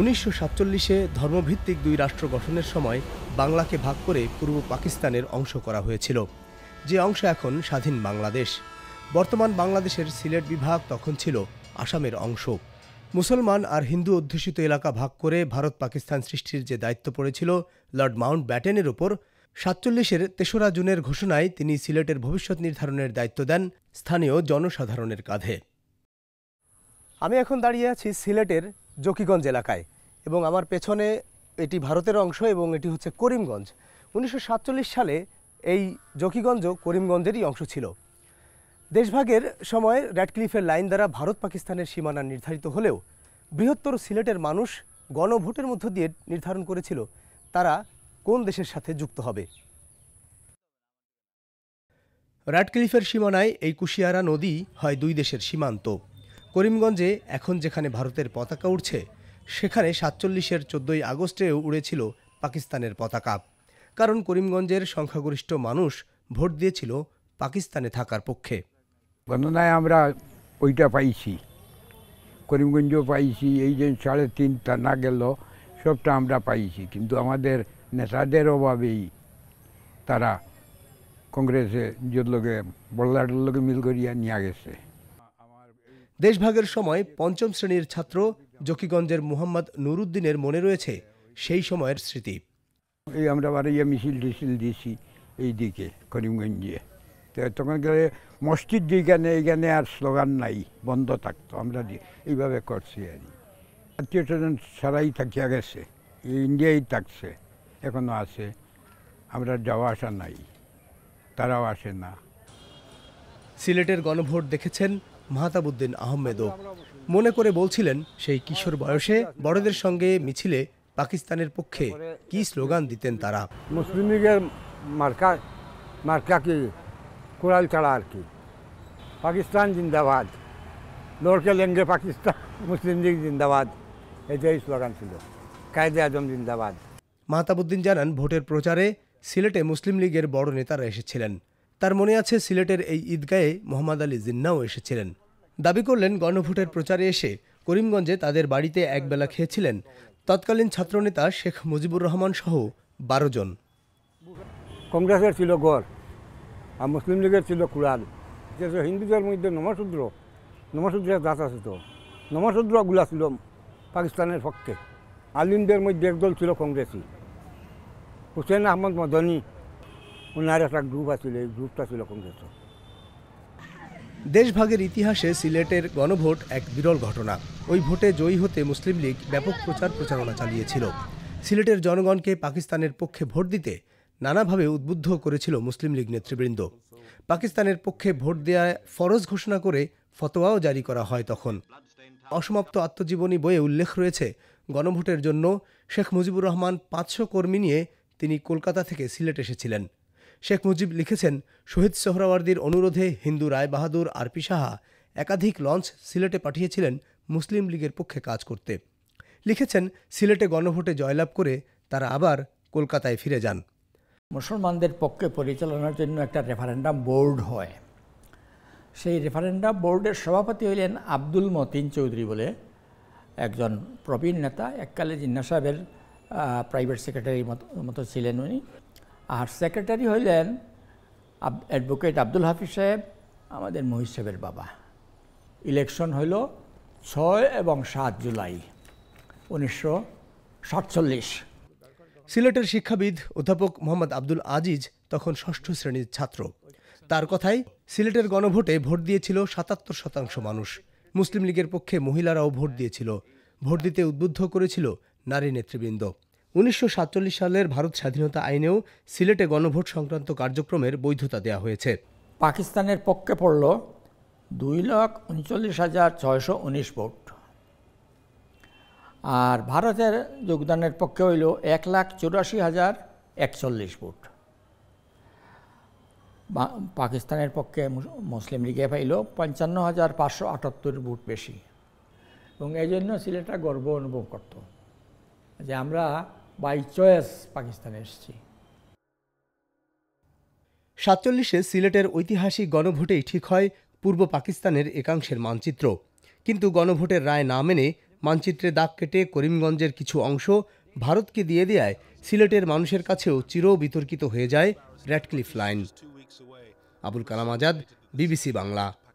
উনিশশো সাতচল্লিশে ধর্মভিত্তিক দুই রাষ্ট্র গঠনের সময় বাংলাকে ভাগ করে পূর্ব পাকিস্তানের অংশ করা হয়েছিল যে অংশ এখন স্বাধীন বাংলাদেশ বর্তমান বাংলাদেশের সিলেট বিভাগ তখন ছিল আসামের অংশ মুসলমান আর হিন্দু অধ্যুষিত এলাকা ভাগ করে ভারত পাকিস্তান সৃষ্টির যে দায়িত্ব পড়েছিল লর্ড মাউন্ট ব্যাটেনের ওপর সাতচল্লিশের তেসরা জুনের ঘোষণায় তিনি সিলেটের ভবিষ্যৎ নির্ধারণের দায়িত্ব দেন স্থানীয় জনসাধারণের কাঁধে আমি এখন দাঁড়িয়ে আছি সিলেটের জকিগঞ্জ এলাকায় এবং আমার পেছনে এটি ভারতের অংশ এবং এটি হচ্ছে করিমগঞ্জ উনিশশো সালে এই জকিগঞ্জ করিমগঞ্জেরই অংশ ছিল দেশভাগের সময় র্যাডক্লিফের লাইন দ্বারা ভারত পাকিস্তানের সীমানা নির্ধারিত হলেও বৃহত্তর সিলেটের মানুষ গণভোটের মধ্য দিয়ে নির্ধারণ করেছিল তারা কোন দেশের সাথে যুক্ত হবে র্যাডক্লিফের সীমানায় এই কুশিয়ারা নদী হয় দুই দেশের সীমান্ত করিমগঞ্জে এখন যেখানে ভারতের পতাকা উঠছে সেখানে সাতচল্লিশের চোদ্দই আগস্টেও উড়েছিল পাকিস্তানের পতাকা কারণ করিমগঞ্জের সংখ্যাগরিষ্ঠ মানুষ ভোট দিয়েছিল পাকিস্তানে থাকার পক্ষে গণনায় আমরা ওইটা পাইছি করিমগঞ্জ পাইছি এই যে সাড়ে তিনটা না গেল সবটা আমরা পাইছি কিন্তু আমাদের নেতাদের অভাবেই তারা কংগ্রেসে জোর লোকে বল্লাটের লোকে মিল করিয়া নিয়ে গেছে দেশভাগের সময় পঞ্চম শ্রেণীর ছাত্র জকিগঞ্জের মোহাম্মদ নুরুদ্দিনের মনে রয়েছে সেই সময়ের স্মৃতি এই আমরা বাড়িয়ে মিছিল টিছিল দিছি এই দিকে করিমগঞ্জে তখন গেলে মসজিদ যেখানে এইখানে আর স্লোগান নাই বন্ধ থাকতো আমরা এইভাবে করছি আর আত্মীয় স্বজন সারাই থাকিয়া গেছে ইন্ডিয়াই থাকছে এখনও আছে আমরা যাওয়া আসা নাই তারাও আসে না সিলেটের গণভোট দেখেছেন মাহতাবুদ্দিন আহমেদও মনে করে বলছিলেন সেই কিশোর বয়সে বড়দের সঙ্গে মিছিলে পাকিস্তানের পক্ষে কি স্লোগান দিতেন তারা মুসলিম লীগের মার্কা মার্কা কি কোরাল ছাড়া আর কি পাকিস্তান জিন্দাবাদ লড়কে লেঙ্গে পাকিস্তান মুসলিম লীগ জিন্দাবাদ এটাই স্লোগান ছিল কায়দে আজম জিন্দাবাদ মাহতাবুদ্দিন জানান ভোটের প্রচারে সিলেটে মুসলিম লীগের বড় নেতারা এসেছিলেন তার মনে আছে সিলেটের এই ঈদগাহে মোহাম্মদ আলী জিন্নাও এসেছিলেন দাবি করলেন গণভোটের প্রচারে এসে করিমগঞ্জে তাদের বাড়িতে একবেলা খেয়েছিলেন তৎকালীন ছাত্রনেতা শেখ মুজিবুর রহমান সহ বারো জন কংগ্রেসের ছিল গড় আর মুসলিম লীগের ছিল কুরআন হিন্দুদের মধ্যে নমশূদ্র নমশূদ্রের দাঁত আছে তো নমশূদ্রগুলা ছিল পাকিস্তানের পক্ষে আলিমদের মধ্যে একদল ছিল কংগ্রেসি হুসেন আহমদ মদনী ওনার একটা গ্রুপ আছিল এই গ্রুপটা ছিল কংগ্রেসের দেশভাগের ইতিহাসে সিলেটের গণভোট এক বিরল ঘটনা ওই ভোটে জয়ী হতে মুসলিম লীগ ব্যাপক প্রচার প্রচারণা চালিয়েছিল সিলেটের জনগণকে পাকিস্তানের পক্ষে ভোট দিতে নানাভাবে উদ্বুদ্ধ করেছিল মুসলিম লীগ নেতৃবৃন্দ পাকিস্তানের পক্ষে ভোট দেওয়ায় ফরজ ঘোষণা করে ফতোয়াও জারি করা হয় তখন অসমাপ্ত আত্মজীবনী বইয়ে উল্লেখ রয়েছে গণভোটের জন্য শেখ মুজিবুর রহমান পাঁচশো কর্মী নিয়ে তিনি কলকাতা থেকে সিলেট এসেছিলেন শেখ মুজিব লিখেছেন শহীদ সোহরাওয়ার্দির অনুরোধে হিন্দু রায় বাহাদুর আরপি সাহা একাধিক লঞ্চ সিলেটে পাঠিয়েছিলেন মুসলিম লীগের পক্ষে কাজ করতে লিখেছেন সিলেটে গণভোটে জয়লাভ করে তারা আবার কলকাতায় ফিরে যান মুসলমানদের পক্ষে পরিচালনার জন্য একটা রেফারেন্ডাম বোর্ড হয় সেই রেফারেন্ডাম বোর্ডের সভাপতি হইলেন আব্দুল মতিন চৌধুরী বলে একজন প্রবীণ নেতা এককালে জিন্না সাহেবের প্রাইভেট সেক্রেটারির মতো ছিলেন উনি আর সেক্রেটারি হইলেন অ্যাডভোকেট আব্দুল হাফিজ সাহেব আমাদের মহিষ সাহেবের বাবা ইলেকশন হইল ছয় এবং সাত জুলাই উনিশশো সাতচল্লিশ সিলেটের শিক্ষাবিদ অধ্যাপক মোহাম্মদ আব্দুল আজিজ তখন ষষ্ঠ শ্রেণীর ছাত্র তার কথাই সিলেটের গণভোটে ভোট দিয়েছিল সাতাত্তর শতাংশ মানুষ মুসলিম লীগের পক্ষে মহিলারাও ভোট দিয়েছিল ভোট দিতে উদ্বুদ্ধ করেছিল নারী নেতৃবৃন্দ উনিশশো সালের ভারত স্বাধীনতা আইনেও সিলেটে গণভোট সংক্রান্ত কার্যক্রমের বৈধতা দেয়া হয়েছে পাকিস্তানের পক্ষে পড়ল দুই লাখ উনচল্লিশ হাজার ছয়শো উনিশ ভোট আর ভারতের যোগদানের পক্ষে হইল এক লাখ চুরাশি হাজার একচল্লিশ ভোট পাকিস্তানের পক্ষে মুসলিম লীগে পাইল পঞ্চান্ন হাজার পাঁচশো আটাত্তর ভোট বেশি এবং এই জন্য সিলেটটা গর্ব অনুভব করত যে আমরা বাই চয়েস পাকিস্তানে এসছি সাতচল্লিশে সিলেটের ঐতিহাসিক গণভোটেই ঠিক হয় পূর্ব পাকিস্তানের একাংশের মানচিত্র কিন্তু গণভোটের রায় না মেনে মানচিত্রে দাগ কেটে করিমগঞ্জের কিছু অংশ ভারতকে দিয়ে দেয় সিলেটের মানুষের কাছেও চির বিতর্কিত হয়ে যায় Radcliffe line Abul Kalam Azad BBC Bangla